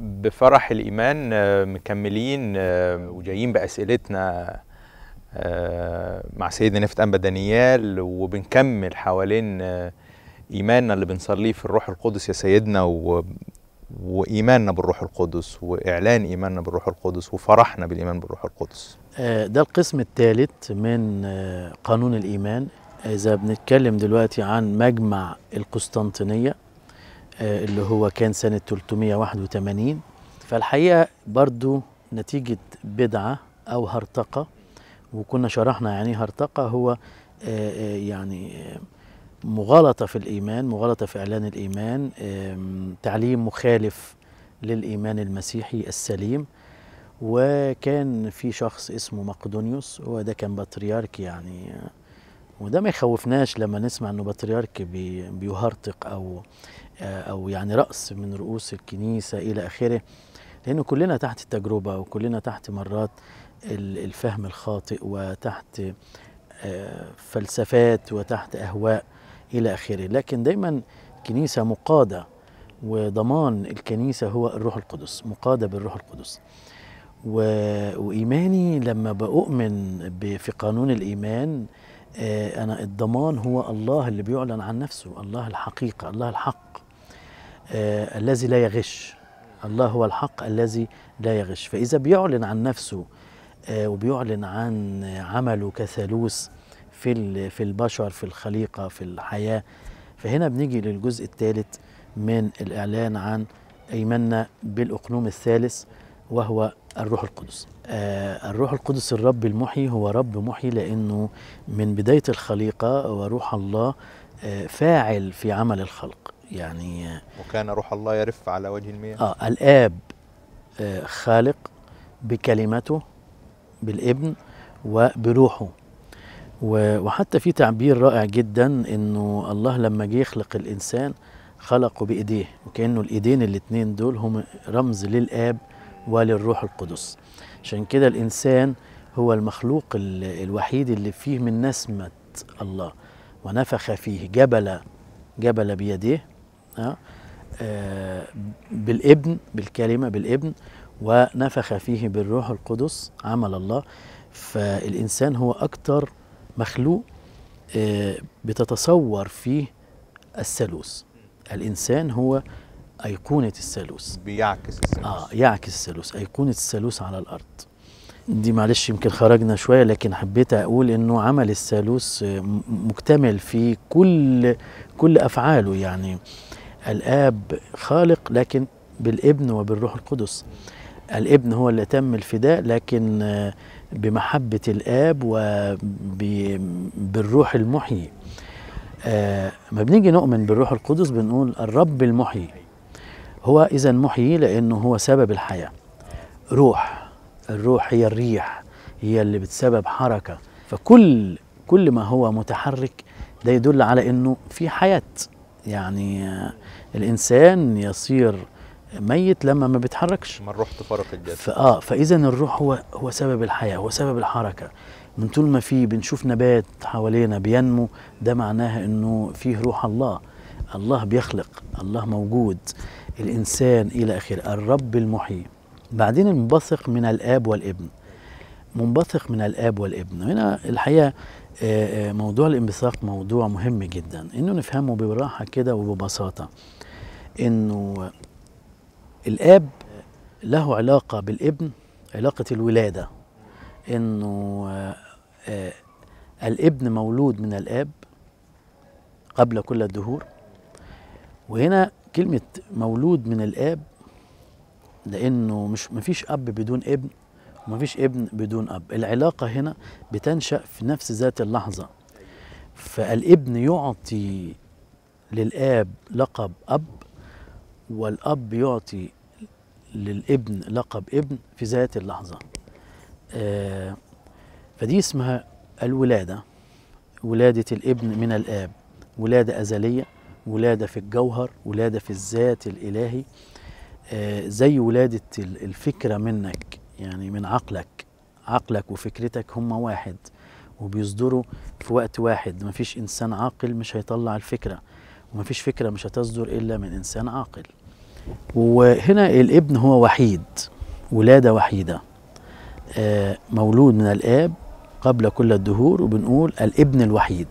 بفرح الإيمان آه، مكملين آه، وجايين بأسئلتنا آه، مع سيدنا نفت أنبا دانيال وبنكمل حوالين إيماننا اللي بنصليه في الروح القدس يا سيدنا و... وإيماننا بالروح القدس وإعلان إيماننا بالروح القدس وفرحنا بالإيمان بالروح القدس ده القسم الثالث من قانون الإيمان إذا بنتكلم دلوقتي عن مجمع القسطنطينية آه، اللي هو كان سنة 381 فالحقيقة برضو نتيجة بدعة أو هرطقة وكنا شرحنا يعني هرطقة هو آه، آه، يعني مغالطة في الإيمان مغالطة في إعلان الإيمان تعليم مخالف للإيمان المسيحي السليم وكان في شخص اسمه مقدونيوس هو ده كان بطريرك يعني وده ما يخوفناش لما نسمع انه بطريرك بي بيهرطق او او يعني راس من رؤوس الكنيسه الى اخره لانه كلنا تحت التجربه وكلنا تحت مرات الفهم الخاطئ وتحت آه، فلسفات وتحت اهواء الى اخره لكن دايما الكنيسه مقاده وضمان الكنيسه هو الروح القدس مقاده بالروح القدس وايماني لما بؤمن في قانون الايمان آه، أنا الضمان هو الله اللي بيعلن عن نفسه الله الحقيقة الله الحق آه، الذي لا يغش الله هو الحق الذي لا يغش فإذا بيعلن عن نفسه آه، وبيعلن عن عمله كثالوث في في البشر في الخليقة في الحياة فهنا بنيجي للجزء الثالث من الإعلان عن ايماننا بالأقنوم الثالث وهو الروح القدس آه الروح القدس الرب المحي هو رب محي لأنه من بداية الخليقة وروح الله آه فاعل في عمل الخلق يعني آه وكان روح الله يرف على وجه المياه آه الآب آه خالق بكلمته بالابن وبروحه وحتى في تعبير رائع جدا انه الله لما جه يخلق الانسان خلقه بايديه وكانه الايدين الاثنين دول هم رمز للاب وللروح القدس عشان كده الإنسان هو المخلوق الوحيد اللي فيه من نسمة الله ونفخ فيه جبل جبل بيديه آه، بالابن بالكلمة بالابن ونفخ فيه بالروح القدس عمل الله فالإنسان هو أكتر مخلوق آه، بتتصور فيه الثالوث الإنسان هو أيقونة الثالوث بيعكس الثالوث آه يعكس الثالوث أيقونة الثالوث على الأرض دي معلش يمكن خرجنا شوية لكن حبيت أقول إنه عمل الثالوث آه، مكتمل في كل كل أفعاله يعني الآب خالق لكن بالابن وبالروح القدس الابن هو اللي تم الفداء لكن آه، بمحبة الآب وبالروح المحيي آه، ما بنيجي نؤمن بالروح القدس بنقول الرب المحيي هو إذا محيي لأنه هو سبب الحياة روح الروح هي الريح هي اللي بتسبب حركة فكل كل ما هو متحرك ده يدل على أنه في حياة يعني الإنسان يصير ميت لما ما بيتحركش لما الروح تفرق الجسد اه فاذا الروح هو هو سبب الحياه هو سبب الحركه من طول ما في بنشوف نبات حوالينا بينمو ده معناها انه فيه روح الله الله بيخلق الله موجود الإنسان إلى آخره الرب المحيي بعدين المنبثق من الآب والابن منبثق من الآب والابن هنا الحقيقة آه، آه، موضوع الانبثاق موضوع مهم جدا انه نفهمه براحه كده وببساطه انه الاب له علاقه بالابن علاقه الولاده انه آه، الابن مولود من الاب قبل كل الدهور وهنا كلمة مولود من الآب لأنه مش مفيش أب بدون ابن ومفيش ابن بدون أب العلاقة هنا بتنشأ في نفس ذات اللحظة فالابن يعطي للآب لقب أب والأب يعطي للابن لقب ابن في ذات اللحظة آه فدي اسمها الولادة ولادة الابن من الآب ولادة أزلية ولاده في الجوهر ولاده في الذات الالهي آه، زي ولاده الفكره منك يعني من عقلك عقلك وفكرتك هما واحد وبيصدروا في وقت واحد ما فيش انسان عاقل مش هيطلع الفكره وما فيش فكره مش هتصدر الا من انسان عاقل وهنا الابن هو وحيد ولاده وحيده آه، مولود من الاب قبل كل الدهور وبنقول الابن الوحيد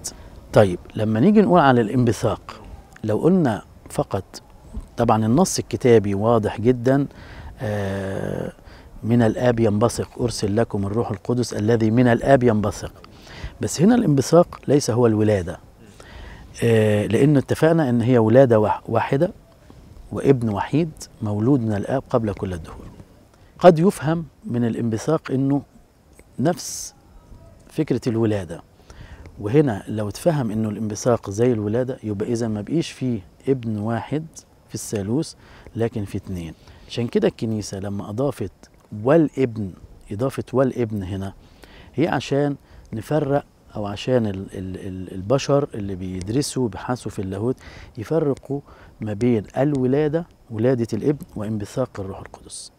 طيب لما نيجي نقول على الانبثاق لو قلنا فقط طبعا النص الكتابي واضح جدا آه، من الآب ينبثق أرسل لكم الروح القدس الذي من الآب ينبثق بس هنا الانبثاق ليس هو الولادة آه، لأنه اتفقنا أن هي ولادة واحدة وابن وحيد مولود من الآب قبل كل الدهور قد يفهم من الانبثاق أنه نفس فكرة الولادة وهنا لو اتفهم انه الانبثاق زي الولاده يبقى اذا ما بقيش فيه ابن واحد في الثالوث لكن في اثنين عشان كده الكنيسه لما اضافت والابن اضافه والابن هنا هي عشان نفرق او عشان الـ الـ البشر اللي بيدرسوا وبيبحثوا في اللاهوت يفرقوا ما بين الولاده ولاده الابن وانبثاق الروح القدس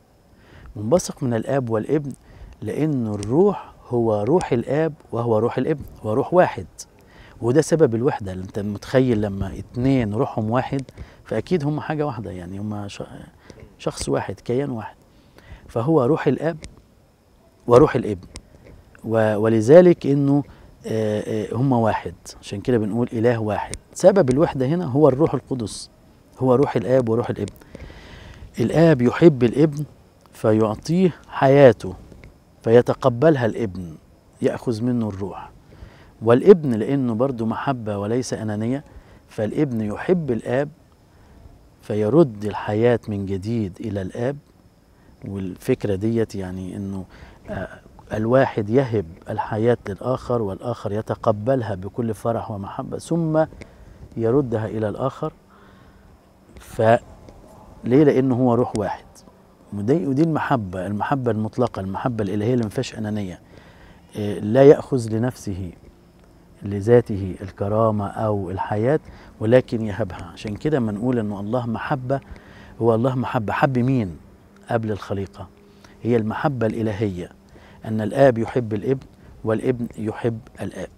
منبثق من الاب والابن لانه الروح هو روح الاب وهو روح الابن هو روح واحد وده سبب الوحده اللي انت متخيل لما اثنين روحهم واحد فاكيد هم حاجه واحده يعني هم شخص واحد كيان واحد فهو روح الاب وروح الابن ولذلك انه هم واحد عشان كده بنقول اله واحد سبب الوحده هنا هو الروح القدس هو روح الاب وروح الابن الاب يحب الابن فيعطيه حياته فيتقبلها الابن يأخذ منه الروح والابن لأنه برضه محبة وليس أنانية فالابن يحب الآب فيرد الحياة من جديد إلى الآب والفكرة ديت يعني أنه آه، الواحد يهب الحياة للآخر والآخر يتقبلها بكل فرح ومحبة ثم يردها إلى الآخر فليه لأنه هو روح واحد ودي ودي المحبة المحبة المطلقة المحبة الإلهية اللي ما فيهاش أنانية آه، لا يأخذ لنفسه لذاته الكرامة أو الحياة ولكن يهبها عشان كده ما نقول أن الله محبة هو الله محبة حب مين قبل الخليقة هي المحبة الإلهية أن الآب يحب الابن والابن يحب الآب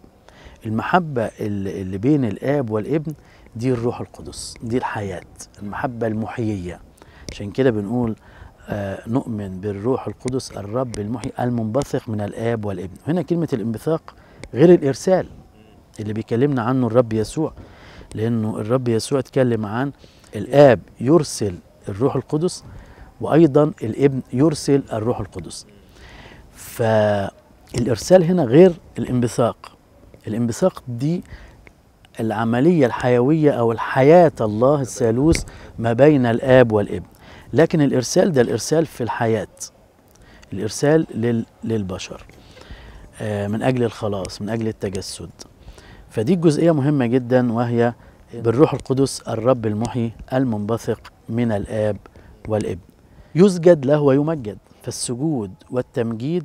المحبة اللي بين الآب والابن دي الروح القدس دي الحياة المحبة المحيية عشان كده بنقول نؤمن بالروح القدس الرب المحيي المنبثق من الآب والابن هنا كلمة الانبثاق غير الإرسال اللي بيكلمنا عنه الرب يسوع لأنه الرب يسوع اتكلم عن الآب يرسل الروح القدس وأيضا الابن يرسل الروح القدس فالإرسال هنا غير الانبثاق الانبثاق دي العملية الحيوية أو الحياة الله الثالوث ما بين الآب والابن لكن الإرسال ده الإرسال في الحياة الإرسال لل للبشر آه، من أجل الخلاص من أجل التجسد فدي الجزئية مهمة جدا وهي بالروح القدس الرب المحي المنبثق من الآب والابن يسجد له ويمجد فالسجود والتمجيد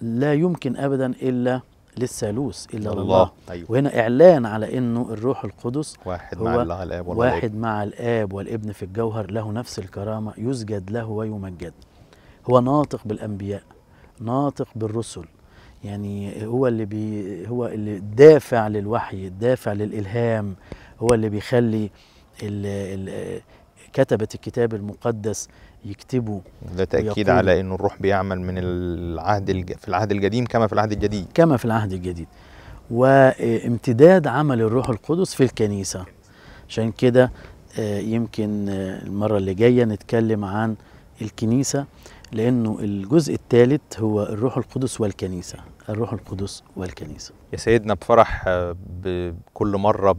لا يمكن أبدا إلا للثالوث إلا الله, الله. أيوة. وهنا إعلان على أنه الروح القدس واحد هو مع الله الآب والله واحد مع الآب والابن في الجوهر له نفس الكرامة يسجد له ويمجد هو ناطق بالأنبياء ناطق بالرسل يعني هو اللي بي هو اللي دافع للوحي دافع للإلهام هو اللي بيخلي ال ال كتبت الكتاب المقدس يكتبوا ده تأكيد على أنه الروح بيعمل من العهد الج... في العهد القديم كما في العهد الجديد كما في العهد الجديد وامتداد عمل الروح القدس في الكنيسة عشان كده آه، يمكن آه، المرة اللي جاية نتكلم عن الكنيسة لأنه الجزء الثالث هو الروح القدس والكنيسة الروح القدس والكنيسة يا سيدنا بفرح كل مرة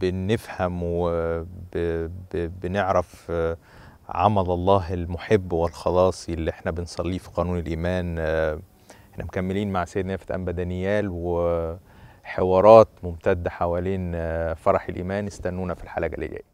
بنفهم وبنعرف عمل الله المحب والخلاصي اللي احنا بنصليه في قانون الإيمان احنا مكملين مع سيدنا يافت أنبا دانيال وحوارات ممتدة حوالين فرح الإيمان استنونا في الحلقة اللي جاية